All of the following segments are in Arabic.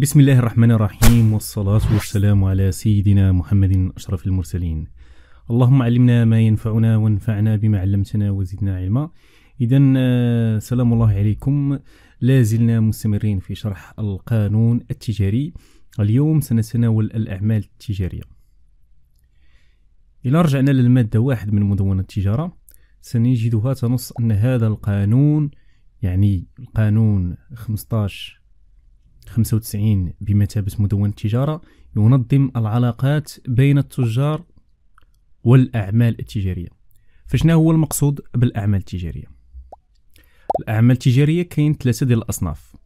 بسم الله الرحمن الرحيم والصلاة والسلام على سيدنا محمد أشرف المرسلين اللهم علمنا ما ينفعنا وانفعنا بما علمتنا وزدنا علما إذا آه، سلام الله عليكم لا زلنا مستمرين في شرح القانون التجاري اليوم سنتناول الأعمال التجارية إذا رجعنا للمادة واحد من مدونة التجارة سنجدها تنص أن هذا القانون يعني القانون 15 95 بمثابة مدون التجارة ينظم العلاقات بين التجار والأعمال التجارية فشنا هو المقصود بالأعمال التجارية الأعمال التجارية كاين ثلاثة ديال الأصناف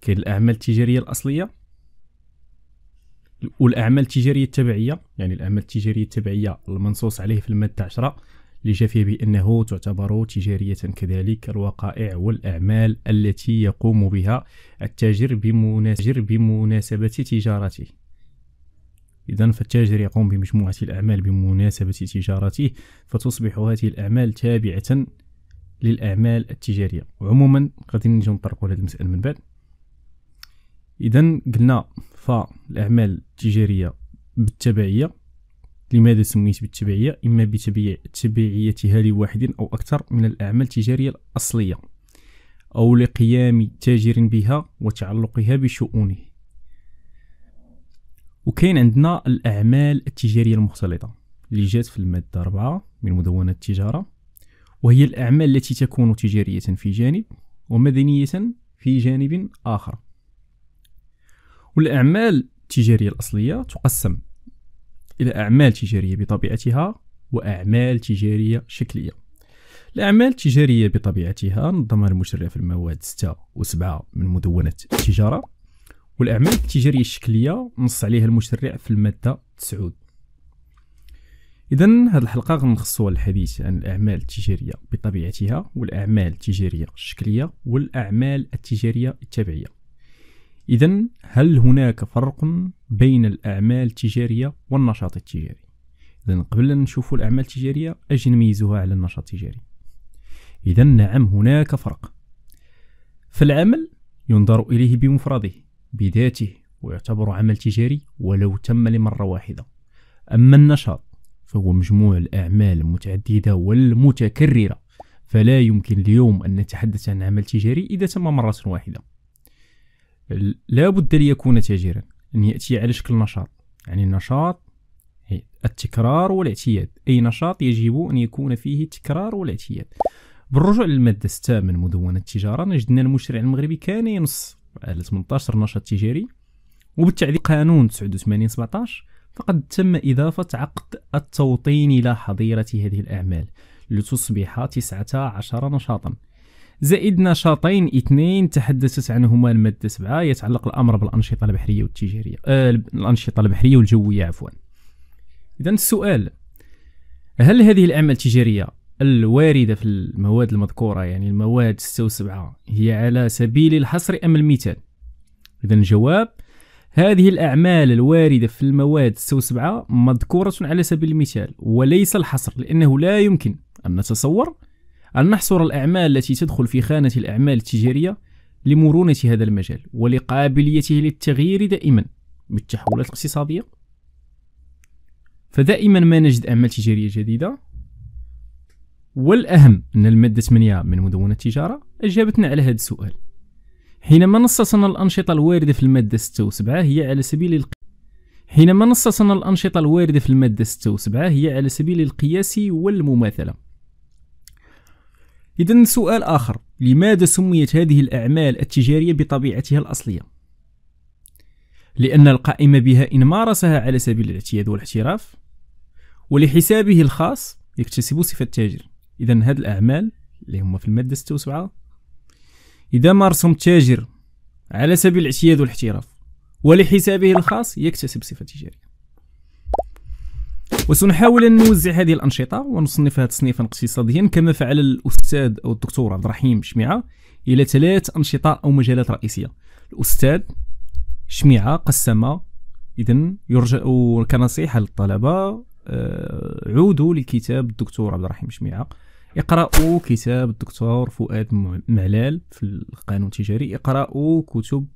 كاين الأعمال التجارية الأصلية والأعمال التجارية التبعية يعني الأعمال التجارية التبعية المنصوص عليه في المادة 10 اللي بأنه تعتبر تجارية كذلك الوقائع والأعمال التي يقوم بها التاجر بمناسبة تجارته إذا فالتاجر يقوم بمجموعة الأعمال بمناسبة تجارته فتصبح هذه الأعمال تابعة للأعمال التجارية وعموما غادي نجيو نطرقوا هذه المسألة من بعد إذا قلنا فالأعمال التجارية بالتبعية لماذا سميت بالتبعية إما بتبعيتها لواحد أو أكثر من الأعمال التجارية الأصلية أو لقيام تاجر بها وتعلقها بشؤونه وكاين عندنا الأعمال التجارية المختلطة اللي جات في المادة 4 من مدونة التجارة وهي الأعمال التي تكون تجارية في جانب ومدنية في جانب آخر والأعمال التجارية الأصلية تقسم إلى أعمال تجارية بطبيعتها وأعمال تجارية شكلية الأعمال التجارية بطبيعتها نظمها المشرع في المواد 6 و7 من مدونة التجارة والأعمال التجارية الشكلية نص عليها المشرع في المادة 9 إذا هذه الحلقة غنخصوها للحديث عن الأعمال التجارية بطبيعتها والأعمال التجارية الشكلية والأعمال التجارية التبعية إذا هل هناك فرق بين الأعمال التجارية والنشاط التجاري إذا قبل أن نشوفوا الأعمال التجارية أجي نميزوها على النشاط التجاري إذا نعم هناك فرق فالعمل ينظر إليه بمفرده بذاته ويعتبر عمل تجاري ولو تم لمرة واحدة أما النشاط فهو مجموع الأعمال المتعددة والمتكررة فلا يمكن اليوم أن نتحدث عن عمل تجاري إذا تم مرة واحدة لا بد ليكون تاجرا أن يأتي على شكل نشاط يعني النشاط التكرار والاعتياد أي نشاط يجب أن يكون فيه التكرار والاعتياد بالرجوع للمادة 6 من مدونة التجارة نجد أن المشرع المغربي كان ينص على 18 نشاط تجاري وبالتعديل قانون 89 17 فقد تم إضافة عقد التوطين إلى حظيرة هذه الأعمال لتصبح 19 نشاطا زائد نشاطين اثنين تحدثت عنهما الماده 7 يتعلق الامر بالانشطه البحريه والتجاريه آه الانشطه البحريه والجويه عفوا اذا السؤال هل هذه الاعمال التجاريه الوارده في المواد المذكوره يعني المواد 6 و7 هي على سبيل الحصر ام المثال اذا الجواب هذه الأعمال الواردة في المواد 6 و7 مذكورة على سبيل المثال وليس الحصر لأنه لا يمكن أن نتصور أن نحصر الأعمال التي تدخل في خانة الأعمال التجارية لمرونة هذا المجال ولقابليته للتغيير دائما بالتحولات الاقتصادية فدائما ما نجد أعمال تجارية جديدة والأهم أن المادة 8 من مدونة التجارة أجابتنا على هذا السؤال حينما نصصنا الأنشطة الواردة في المادة 6 و 7 هي على سبيل الق... حينما نصصنا الأنشطة الواردة في المادة 6 و 7 هي على سبيل القياس والمماثلة إذا سؤال آخر لماذا سميت هذه الأعمال التجارية بطبيعتها الأصلية؟ لأن القائم بها إن مارسها على سبيل الاعتياد والاحتراف ولحسابه الخاص يكتسب صفة تاجر إذا هذه الأعمال اللي هما في المادة 6 و7 إذا مارسهم التاجر على سبيل الاعتياد والاحتراف ولحسابه الخاص يكتسب صفة تجارية وسنحاول ان نوزع هذه الانشطه ونصنفها تصنيفا اقتصاديا كما فعل الاستاذ او الدكتور عبد الرحيم شميعه الى ثلاث انشطه او مجالات رئيسيه الاستاذ شميعه قسم اذا يرجع كنصيحه للطلبه آه، عودوا لكتاب الدكتور عبد الرحيم شميعه اقرأوا كتاب الدكتور فؤاد معلال في القانون التجاري اقرأوا كتب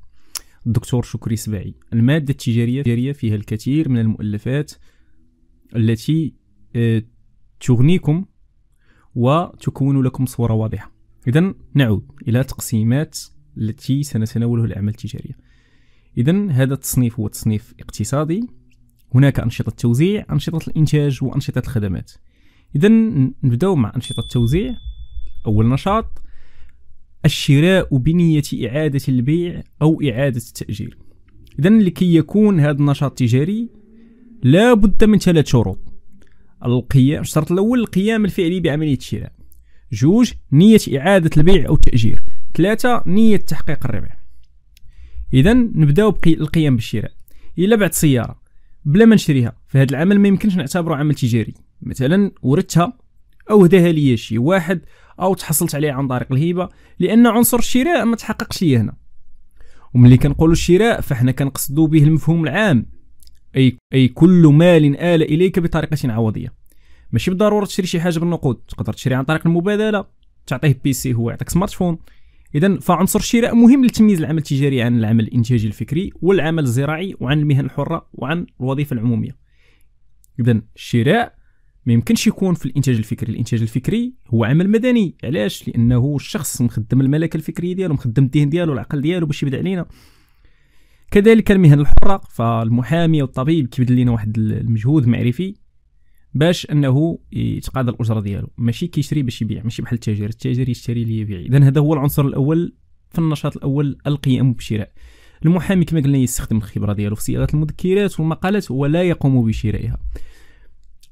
الدكتور شكري سباعي المادة التجارية فيها الكثير من المؤلفات التي آه، تغنيكم وتكون لكم صورة واضحة إذا نعود إلى تقسيمات التي سنتناوله الأعمال التجارية إذا هذا التصنيف هو تصنيف اقتصادي هناك أنشطة التوزيع أنشطة الإنتاج وأنشطة الخدمات إذا نبدأ مع أنشطة التوزيع أول نشاط الشراء بنية إعادة البيع أو إعادة التأجير إذا لكي يكون هذا النشاط تجاري لا بد من ثلاث شروط القيام الشرط الاول القيام الفعلي بعمليه الشراء جوج نيه اعاده البيع او التاجير ثلاثه نيه تحقيق الربح اذا نبداو بالقيام بالشراء الا بعت سياره بلا ما نشريها فهاد العمل ما يمكنش نعتبره عمل تجاري مثلا وردتها او هداها ليا شي واحد او تحصلت عليها عن طريق الهيبة لان عنصر الشراء ما تحققش ليا هنا وملي كنقولوا الشراء فحنا كنقصدوا به المفهوم العام أي أي كل مال آل إليك بطريقة عوضية ماشي بالضرورة تشري شي حاجة بالنقود تقدر تشري عن طريق المبادلة تعطيه بيسي هو يعطيك سمارت فون إذا فعنصر الشراء مهم لتمييز العمل التجاري عن العمل الإنتاجي الفكري والعمل الزراعي وعن المهن الحرة وعن الوظيفة العمومية إذا الشراء ما يمكنش يكون في الانتاج الفكري الانتاج الفكري هو عمل مدني علاش لانه الشخص مخدم الملكه الفكريه ديالو مخدم الذهن ديالو العقل ديالو باش يبدا علينا كذلك المهن الحرة فالمحامي والطبيب كيبدل لينا واحد المجهود معرفي باش انه يتقاضى الاجره ديالو ماشي كيشري باش يبيع ماشي بحال التاجر التاجر يشتري لي يبيع اذا هذا هو العنصر الاول في النشاط الاول القيام بالشراء المحامي كما قلنا يستخدم الخبره ديالو في صياغه المذكرات والمقالات ولا يقوم بشرائها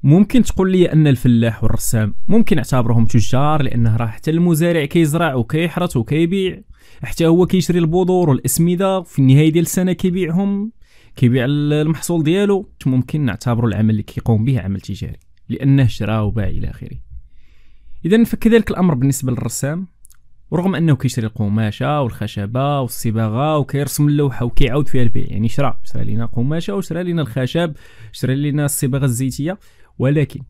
ممكن تقول لي ان الفلاح والرسام ممكن اعتبرهم تجار لانه راه حتى المزارع كيزرع وكيحرث وكيبيع حتى هو كيشري البذور والاسمده في النهايه ديال السنه كيبيعهم كيبيع المحصول ديالو ممكن نعتبروا العمل اللي كيقوم به عمل تجاري لانه شرا وباع الى اخره اذا فكذلك الامر بالنسبه للرسام ورغم انه كيشري القماشه والخشبه والصباغه وكيرسم اللوحه وكيعاود فيها البيع يعني شرا شرا لينا قماشه وشرا لينا الخشب شرا لينا الصباغه الزيتيه ولكن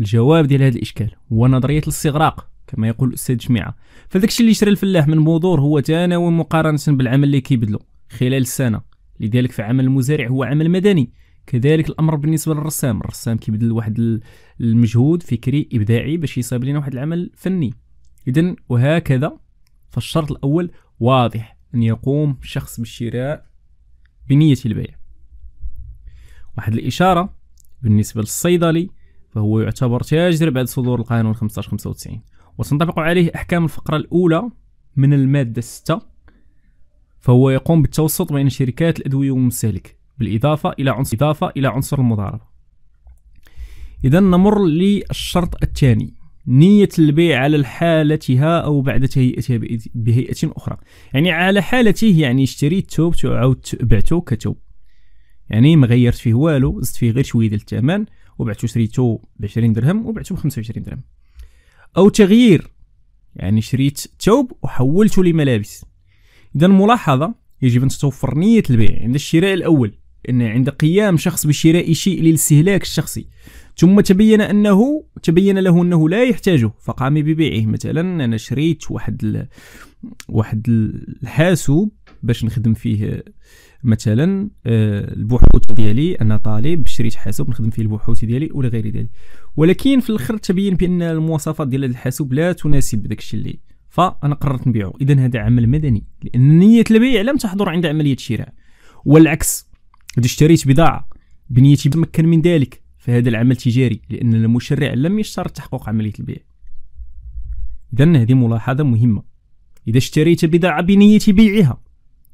الجواب ديال هذا الاشكال هو نظريه الاستغراق كما يقول الاستاذ جميعه فداكشي اللي شرى الفلاح من بذور هو تناول مقارنه بالعمل اللي كيبذلو خلال السنه لذلك فعمل المزارع هو عمل مدني كذلك الامر بالنسبه للرسام الرسام كيبذل واحد المجهود فكري ابداعي باش يصاب لنا واحد العمل فني اذا وهكذا فالشرط الاول واضح ان يقوم شخص بالشراء بنيه البيع واحد الاشاره بالنسبة للصيدلي فهو يعتبر تاجر بعد صدور القانون 1595 وتنطبق عليه أحكام الفقرة الأولى من المادة 6 فهو يقوم بالتوسط بين شركات الأدوية والمستهلك بالإضافة إلى عنصر إضافة إلى عنصر المضاربة إذا نمر للشرط الثاني نية البيع على حالتها أو بعد تهيئتها بهيئة أخرى يعني على حالته يعني اشتريت ثوب وعاودت بعته كثوب يعني ما غيرت فيه والو زدت فيه غير شويه ديال الثمن وبعتو شريتو ب 20 درهم وبعتو ب 25 درهم او تغيير يعني شريت ثوب وحولته لملابس اذا ملاحظه يجب ان تتوفر نيه البيع عند الشراء الاول ان عند قيام شخص بشراء شيء للاستهلاك الشخصي ثم تبين انه تبين له انه لا يحتاجه فقام ببيعه مثلا انا شريت واحد ال... واحد الحاسوب باش نخدم فيه مثلا آه، البحوث ديالي انا طالب شريت حاسوب نخدم فيه البحوث ديالي ولا غير ذلك ولكن في الاخر تبين بان المواصفات ديال هذا الحاسوب لا تناسب داكشي اللي فانا قررت نبيعه اذا هذا عمل مدني لان نيه البيع لم تحضر عند عمليه الشراء والعكس اذا اشتريت بضاعه بنيتي تمكن من ذلك فهذا العمل تجاري لان المشرع لم يشترط تحقق عمليه البيع اذا هذه ملاحظه مهمه اذا اشتريت بضاعه بنيه بيعها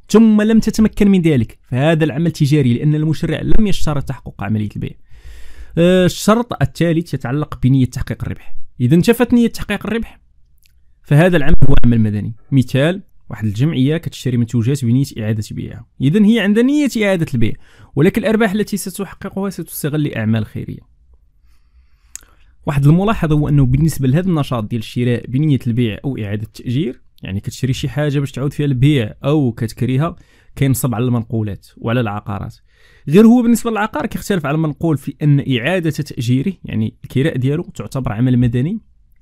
ثم لم تتمكن من ذلك فهذا العمل تجاري لأن المشرع لم يشترط تحقق عملية البيع آه، الشرط الثالث يتعلق بنية تحقيق الربح إذا انتفت نية تحقيق الربح فهذا العمل هو عمل مدني مثال واحد الجمعيه كتشتري منتوجات بنيه اعاده بيعها اذا هي عندها نيه اعاده البيع ولكن الارباح التي ستحققها ستستغل لاعمال خيريه واحد الملاحظه هو انه بالنسبه لهذا النشاط ديال الشراء بنيه البيع او اعاده التاجير يعني كتشري شي حاجه باش تعاود فيها البيع او كتكريها كينصب على المنقولات وعلى العقارات غير هو بالنسبه للعقار كيختلف على المنقول في ان اعاده تاجيره يعني الكراء ديالو تعتبر عمل مدني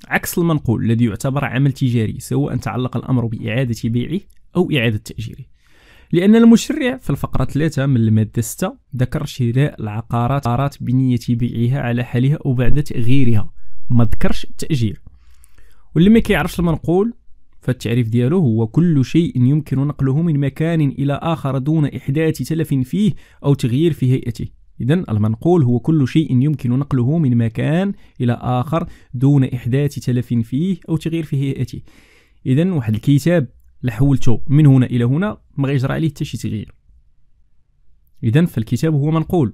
عكس المنقول الذي يعتبر عمل تجاري سواء تعلق الامر باعاده بيعه او اعاده تاجيره لأن المشرع في الفقرة 3 من المادة 6 ذكر شراء العقارات بنية بيعها على حالها أو بعد تأغيرها ما ذكرش التأجير واللي ما كيعرفش المنقول فالتعريف ديالو هو كل شيء يمكن نقله من مكان إلى آخر دون إحداث تلف فيه أو تغيير في هيئته إذا المنقول هو كل شيء يمكن نقله من مكان إلى آخر دون إحداث تلف فيه أو تغيير في هيئته إذا واحد الكتاب لحولته من هنا إلى هنا ما غيجرى عليه حتى شي تغيير إذا فالكتاب هو منقول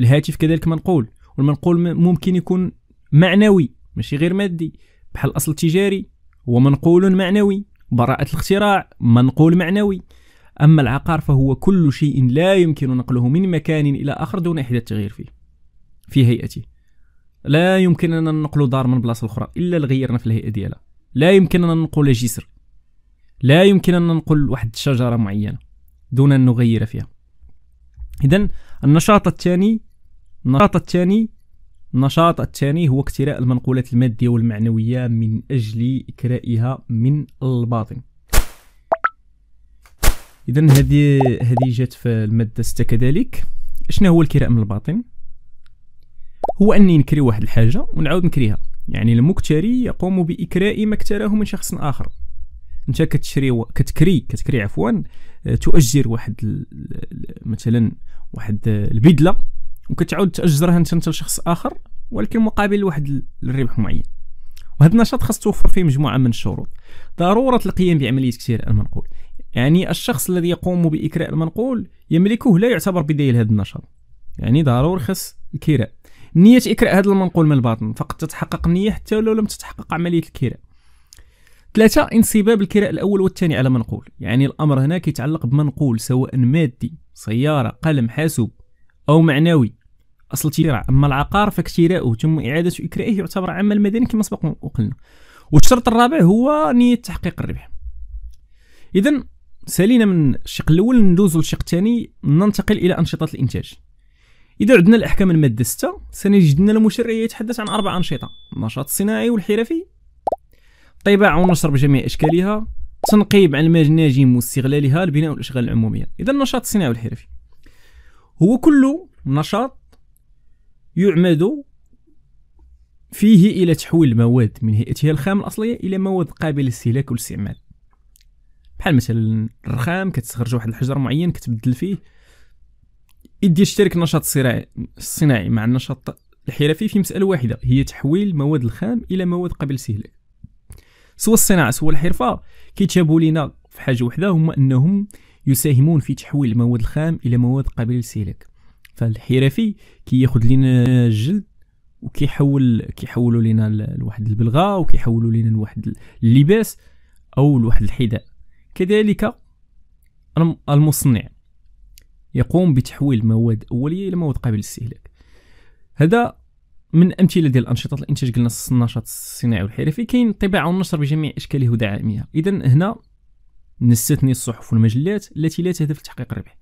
الهاتف كذلك منقول والمنقول ممكن يكون معنوي ماشي غير مادي بحال الأصل التجاري ومنقول معنوي براءة الاختراع منقول معنوي أما العقار فهو كل شيء لا يمكن نقله من مكان إلى آخر دون إحداث تغيير فيه في هيئته لا يمكننا ننقل دار من بلاصة أخرى إلا لغيرنا في الهيئة ديالها لا يمكننا ننقل جسر لا يمكننا ننقل واحد شجرة معينة دون أن نغير فيها إذا النشاط الثاني النشاط الثاني النشاط الثاني هو اكتراء المنقولات المادية والمعنوية من أجل إكرائها من الباطن إذا هذه هذه جات في المادة 6 كذلك شنو هو الكراء من الباطن هو أني نكري واحد الحاجة ونعاود نكريها يعني المكتري يقوم بإكراء ما اكتراه من شخص آخر انت كتشري و... كتكري كتكري عفوا آه، تؤجر واحد مثلا واحد آه، البدله وكتعاود تاجرها انت انت لشخص اخر ولكن مقابل واحد الربح معين وهذا النشاط خاص توفر فيه مجموعه من الشروط ضروره القيام بعمليه اكتراء المنقول يعني الشخص الذي يقوم باكراء المنقول يملكه لا يعتبر بدايه لهذا النشاط يعني ضروري خاص الكراء نية إكراء هذا المنقول من الباطن فقد تتحقق النية حتى لو لم تتحقق عملية الكراء ثلاثة انسباب الكراء الأول والثاني على منقول يعني الأمر هنا كيتعلق بمنقول سواء مادي سيارة قلم حاسوب أو معنوي أصل تيرع أما العقار فاكتراؤه ثم إعادة إكرائه يعتبر عمل مدني كما سبق وقلنا والشرط الرابع هو نية تحقيق الربح إذا سالينا من الشق الأول ندوزو للشق الثاني ننتقل إلى أنشطة الإنتاج إذا عدنا الأحكام المادة 6 سنجد أن المشرع يتحدث عن أربع أنشطة النشاط الصناعي والحرفي طباع ونشر بجميع أشكالها تنقيب عن المجناجم واستغلالها لبناء الأشغال العمومية إذا النشاط الصناعي والحرفي هو كل نشاط يعمد فيه إلى تحويل المواد من هيئتها الخام الأصلية إلى مواد قابلة للاستهلاك والاستعمال بحال مثلا الرخام كتستخرج واحد الحجر معين كتبدل فيه إدي يشترك النشاط الصناعي الصناعي مع النشاط الحرفي في مسألة واحدة هي تحويل المواد الخام إلى مواد قابلة للاستهلاك سواء الصناعة سواء الحرفة كيتشابوا لينا في حاجة وحدة هما أنهم يساهمون في تحويل المواد الخام الى مواد قابله للاستهلاك فالحرفي كياخذ لنا الجلد وكيحول كيحولوا لنا لواحد البلغه وكيحولوا لنا لواحد اللباس او لواحد الحذاء كذلك المصنع يقوم بتحويل مواد اوليه الى مواد قابله للاستهلاك هذا من امثله ديال الانشطه الانتاج قلنا النشاط الصناعي والحرفي كاين الطباعه والنشر بجميع اشكاله ودعائمها اذا هنا نستثني الصحف والمجلات التي لا تهدف لتحقيق الربح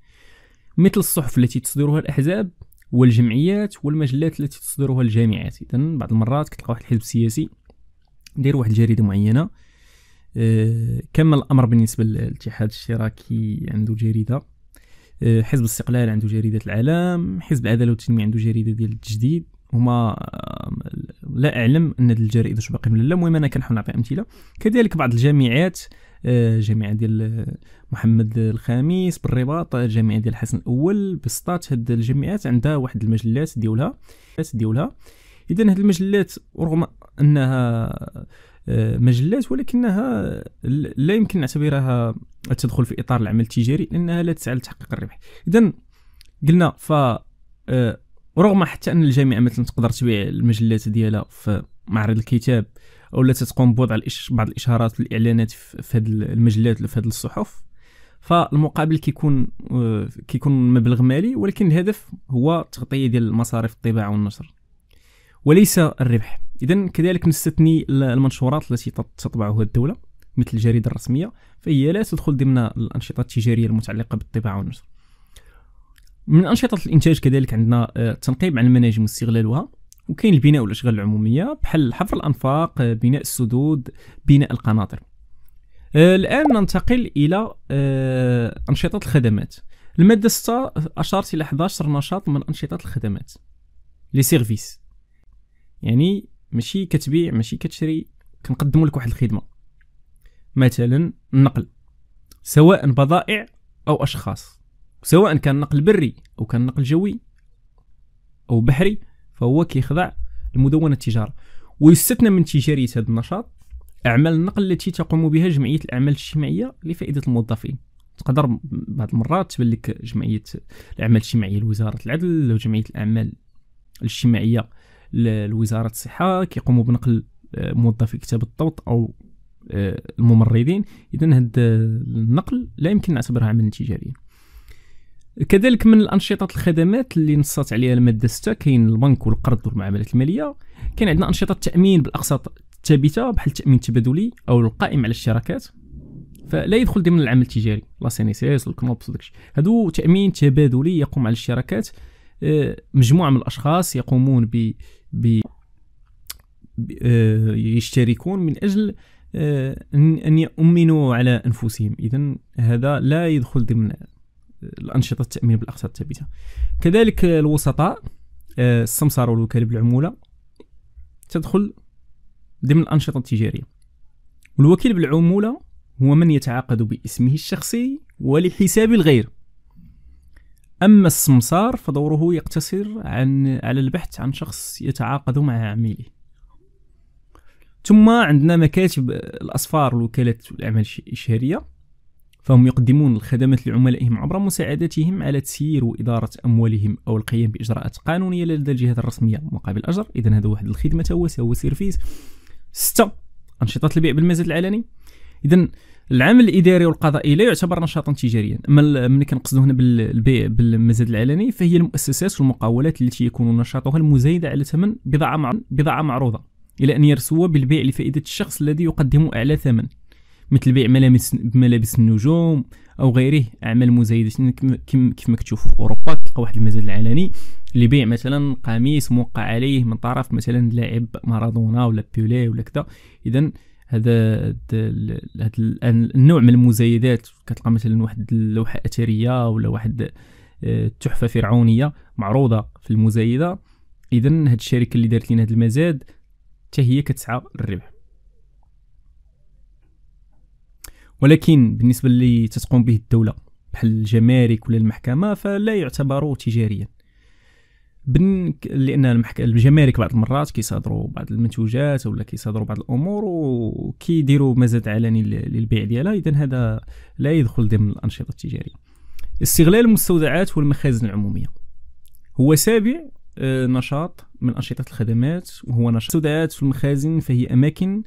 مثل الصحف التي تصدرها الأحزاب والجمعيات والمجلات التي تصدرها الجامعات إذا بعض المرات كتلقى واحد الحزب سياسي داير واحد الجريدة معينة آه، كما الأمر بالنسبة للاتحاد الاشتراكي عنده جريدة آه، حزب الاستقلال عنده جريدة العالم حزب العدالة والتنمية عنده جريدة ديال التجديد هما لا اعلم ان الجرائد واش باقي ولا لا المهم انا كنحاول نعطي امثله كذلك بعض الجامعات الجامعه ديال محمد الخامس بالرباط الجامعه ديال الحسن الاول بسطات هاد الجامعات عندها واحد المجلات ديولها ديولها اذا هاد المجلات رغم انها آه، مجلات ولكنها لا يمكن نعتبرها تدخل في اطار العمل التجاري لانها لا تسعى لتحقيق الربح اذا قلنا ف آه، رغم حتى ان الجامعه مثلا تقدر تبيع المجلات ديالها في معرض الكتاب ولا تتقوم بوضع بعض الاشارات والاعلانات في هذه المجلات في هذه الصحف فالمقابل كيكون آه، كيكون مبلغ مالي ولكن الهدف هو تغطيه ديال مصاريف الطباعه والنشر وليس الربح اذا كذلك نستثني المنشورات التي تطبعها الدوله مثل الجريده الرسميه فهي لا تدخل ضمن الانشطه التجاريه المتعلقه بالطباعه والنشر من انشطه الانتاج كذلك عندنا التنقيب آه، عن المناجم واستغلالها وكاين البناء والاشغال العموميه بحال حفر الانفاق آه، بناء السدود بناء القناطر آه، الان ننتقل الى آه، انشطه الخدمات الماده 6 اشارت الى 11 نشاط من انشطه الخدمات لي سيرفيس يعني ماشي كتبيع ماشي كتشري كنقدموا لك واحد الخدمه مثلا النقل سواء بضائع او اشخاص سواء كان نقل بري او كان نقل جوي او بحري فهو كيخضع لمدونه التجاره ويستثنى من تجاريه هذا النشاط اعمال النقل التي تقوم بها جمعيه الاعمال الاجتماعيه لفائده الموظفين تقدر بعض المرات تبان لك جمعيه الاعمال الاجتماعيه لوزاره العدل وجمعيه الاعمال الاجتماعيه لوزاره الصحه كيقوموا بنقل آه، موظفي كتاب الضبط او آه، الممرضين اذا هذا آه، النقل لا يمكن نعتبرها عملا تجاريا كذلك من الانشطه الخدمات اللي نصت عليها الماده 6 كاين البنك والقرض والمعاملات الماليه كاين عندنا انشطه التامين بالاقساط الثابته بحال التامين التبادلي او القائم على الشراكات فلا يدخل ضمن العمل التجاري لا سينيسيس والكنوبس وداكشي هادو تامين تبادلي يقوم على الشراكات آه، مجموعه من الاشخاص يقومون ب ب آه، يشتركون من اجل آه، ان يؤمنوا على انفسهم اذا هذا لا يدخل ضمن الانشطه التامين بالاقساط الثابته كذلك الوسطاء آه، السمسار والوكاله بالعموله تدخل ضمن الانشطه التجاريه والوكيل بالعموله هو من يتعاقد باسمه الشخصي ولحساب الغير اما السمسار فدوره يقتصر عن على البحث عن شخص يتعاقد مع عميله ثم عندنا مكاتب الاصفار والوكالات الاعمال الاشهاريه فهم يقدمون الخدمات لعملائهم عبر مساعدتهم على تسيير وإدارة أموالهم أو القيام بإجراءات قانونية لدى الجهات الرسمية مقابل أجر إذا هذا واحد الخدمة هو هو سيرفيس ستة أنشطة البيع بالمزاد العلني إذا العمل الاداري والقضائي لا يعتبر نشاطا تجاريا اما ملي كنقصدو هنا بالبيع بالمزاد العلني فهي المؤسسات والمقاولات التي يكون نشاطها المزايد على ثمن بضاعه بضاعه معروضه الى ان يرسو بالبيع لفائده الشخص الذي يقدم اعلى ثمن مثل بيع ملابس ملابس النجوم او غيره اعمال مزايده كيف ما كتشوفوا في اوروبا كتلقى واحد المزاد العلني لبيع مثلا قميص موقع عليه من طرف مثلا لاعب مارادونا ولا بيولي ولا كذا اذا هذا هذا النوع من المزايدات كتلقى مثلا واحد اللوحه اثريه ولا واحد آه، تحفه فرعونيه معروضه في المزايده اذا هاد الشركه اللي دارت لنا هاد المزاد حتى هي كتسعى للربح ولكن بالنسبه اللي تتقوم به الدوله بحال الجمارك ولا المحكمه فلا يعتبر تجاريا بن... لان المحك... الجمارك بعض المرات كيصادروا بعض المنتوجات ولا كيصادروا بعض الامور وكيديروا مزاد علني للبيع ديالها اذا هذا لا يدخل ضمن الانشطه التجاريه استغلال المستودعات والمخازن العموميه هو سابع آه، نشاط من أنشطة الخدمات وهو نشاط سودات في المخازن فهي أماكن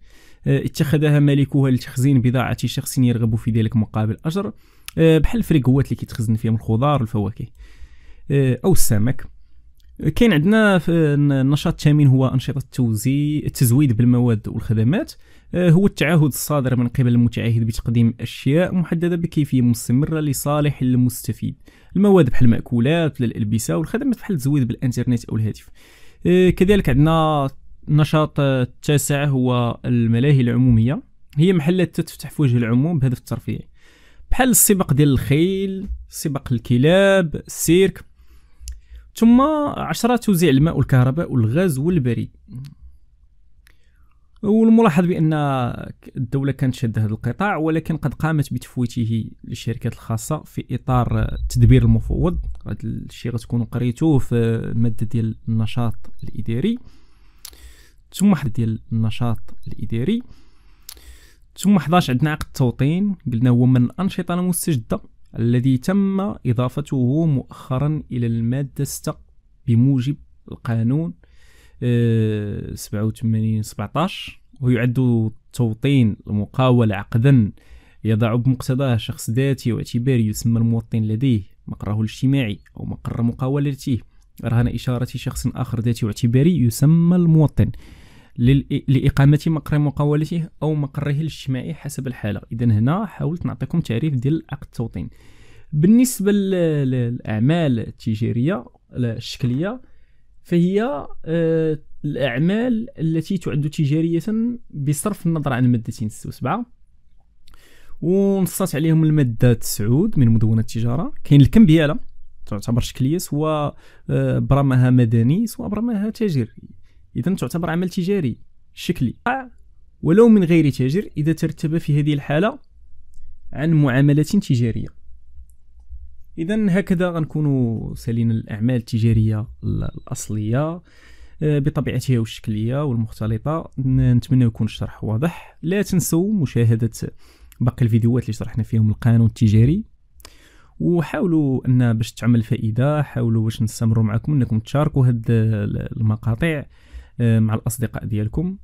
آه، اتخذها مالكها لتخزين بضاعة شخص يرغب في ذلك مقابل أجر آه، بحال الفريكوات اللي كيتخزن فيهم الخضار والفواكه أو السمك كاين عندنا في النشاط الثامن هو انشطه التوزيع التزويد بالمواد والخدمات آه، هو التعهد الصادر من قبل المتعهد بتقديم اشياء محدده بكيفيه مستمره لصالح المستفيد المواد بحال الماكولات الالبسه والخدمات بحال التزويد بالانترنت او الهاتف آه، كذلك عندنا النشاط آه، التاسع هو الملاهي العموميه هي محلات تتفتح في وجه العموم بهدف الترفيه بحال السباق ديال الخيل سباق الكلاب السيرك ثم عشرة توزيع الماء والكهرباء والغاز والبريد والملاحظ بان الدوله كانت شاده هذا القطاع ولكن قد قامت بتفويته للشركات الخاصه في اطار تدبير المفوض هذا الشيء غتكونوا قريتوه في ماده ديال النشاط الاداري ثم حد ديال النشاط الاداري ثم 11 عندنا عقد التوطين قلنا هو من الانشطه المستجده الذي تم إضافته مؤخرا إلى المادة 6 بموجب القانون 87 آه، 17 ويعد توطين المقاولة عقدا يضع بمقتضاه شخص ذاتي واعتباري يسمى المواطن لديه مقره الاجتماعي أو مقر مقاولته رهن إشارة شخص آخر ذاتي واعتباري يسمى المواطن لإقامة مقر مقاولته أو مقره الاجتماعي حسب الحالة إذا هنا حاولت نعطيكم تعريف ديال عقد التوطين بالنسبة للأعمال التجارية الشكلية فهي آه، الأعمال التي تعد تجارية بصرف النظر عن مادتين 7 ونصات عليهم المادة 9 من مدونة التجارة كاين الكمبيالة تعتبر شكلية سواء آه، برمها مدني سواء برمها تجاري اذا تعتبر عمل تجاري شكلي ولو من غير تاجر اذا ترتب في هذه الحاله عن معامله تجاريه اذا هكذا غنكونوا سالينا الاعمال التجاريه الاصليه آه، بطبيعتها والشكليه والمختلطه نتمنى يكون الشرح واضح لا تنسوا مشاهده باقي الفيديوهات اللي شرحنا فيهم القانون التجاري وحاولوا ان باش تعمل فائده حاولوا باش نستمروا معكم انكم تشاركوا هاد المقاطع مع الاصدقاء ديالكم